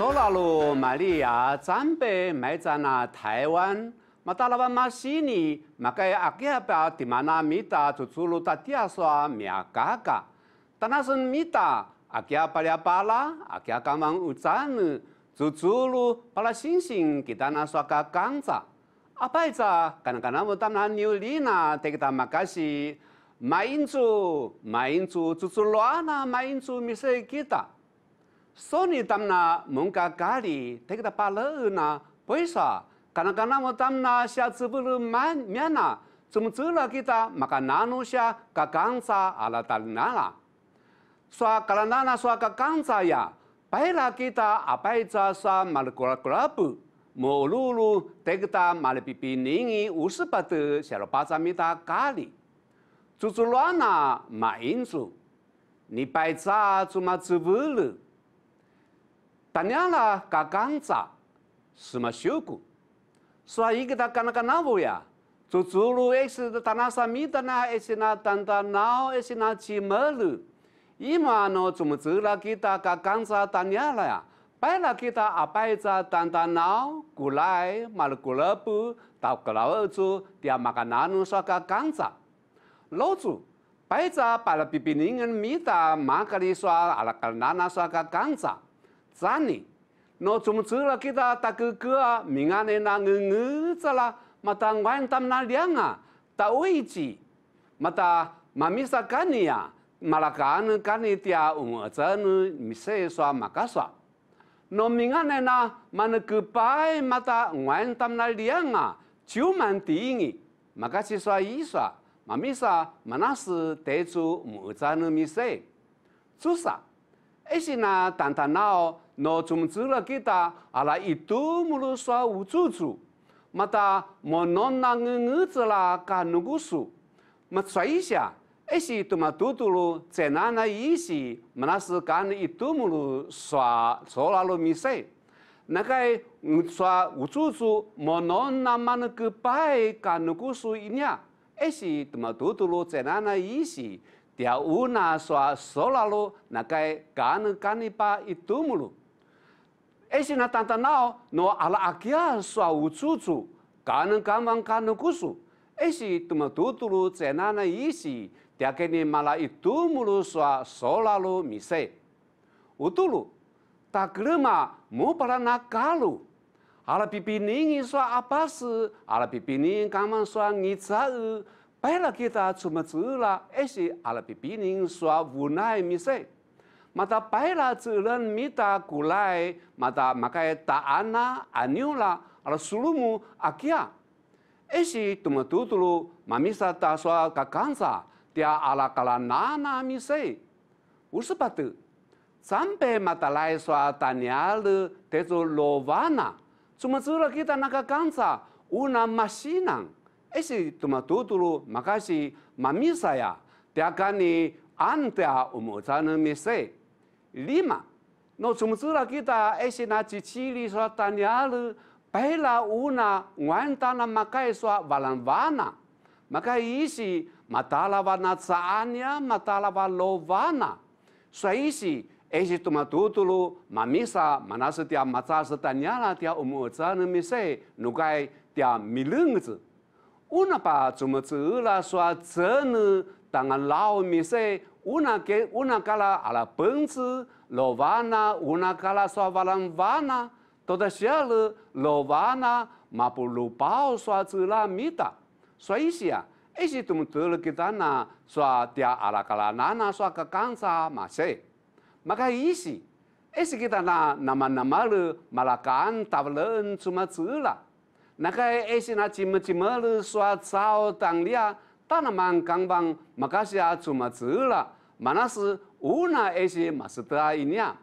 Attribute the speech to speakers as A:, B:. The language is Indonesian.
A: sola lo Maria sampai maizana Taiwan, matalawa masini makaya apa di mana mita cuculu tatia soa miakaka. Tanasen mita akiapa lia pala, kawan mang ucane, cuculu pala sing-sing kita nasua kakangca. Apa itu? Kadang-kadang mutam na New Lina, kita makasih. Maincu, maincu, cuculuana, maincu misi kita. Sony tamna munca cari, tec da palăna, poisa, cana cana mo tamna și a țăvâlă miana, zum țâlă kita, macananu și a cacanța ala talinala. Soa calandana soa cacanța ea, paila kita apaița soa malculaculapă, mo lulu tegta malpipiningi usipată și alopața mita cali. Țuțuloana ma ințu, ni paița țuma țăvâlă, Tanyalah kakansa sama syuku. Soalnya kita kanak-kanak ya. Cucuru esi tanasa mitana esi na tanta nao esi na cimelu. Ima no cuma cumcura kita kakansa tanyalah ya. Baiklah kita apa aja tanta nao, gulai, malu gulabu, tau kelau itu, dia makananu saka kansa. Lozu, baiklah pada bibiningan mita makali soal ala kanana saka kansa. 咋呢？我么走了给他打哥哥啊，明个呢那我儿子了，没打外人他们那两啊，打位置，没打，妈咪说干呢呀，马拉干呢干呢点，我们儿呢没说耍马干耍。我明个呢那，我那哥拜没打外人他们那两啊，就蛮得意，马干去说一说，没米说没那是得做母子呢没说，做啥？一是呢，谈谈那哦，那从资了给他，阿拉一多木罗耍乌珠珠，么打莫弄那个儿子啦，干那个事。么说一下，一是多嘛多多喽，在哪哪一些，那是干一多木罗耍耍那罗米赛，那个乌耍乌珠珠莫弄那么个摆干那个事伊呢？一是多嘛多多喽，在哪哪一些。dia una soa solalo nakai pa itu mulu. Esi na nao no ala akia soa utsutu kane kamang kane kusu. Esi tumatutulu cenana isi kene mala mulu soa solalo mise. Utulu lema mu para nakalu. Ala ningi soa si ala pipining kamang soa ngitsau, Pela kita cuma cila esi ala pipining sua vunai misei. Mata pela cilan mita kulai mata makai taana aniula ala sulumu akia. Esi tumatutulu mamisa ta sua kakansa tia ala kalanana misei. Usupatu. Sampai mata lai sua tanialu tezu lovana. Cuma cila kita nakakansa una masinang. Esse tuma makasi mamisa ya ante a umutana mese. Lima, no sumsura kita esi na cicili so tanialu pela una nguantana makai so valanvana. Makai isi matalava natsaania matalava lovana. So isi esi tuma tutulu mamisa manasa tia matsasa taniala tia umutana mese nukai tia milungzi una pa cum ți la soa țănă, tanga lao mi se, una ke una kala ala pânță, lovana, una kala soa valanvana, tot lovana, ma pulupao soa ți la mita. Soa isia, ești tum tâlă kitana soa tia ala kala nana soa kakansa ma se. Maka isi, kita na nama namală malakan tavlă tsu țumățâla. 那个一些那芝麻芝麻的说草当里啊，他那忙刚忙，马个西也怎么走了，马那是无奈一些嘛是得意呢。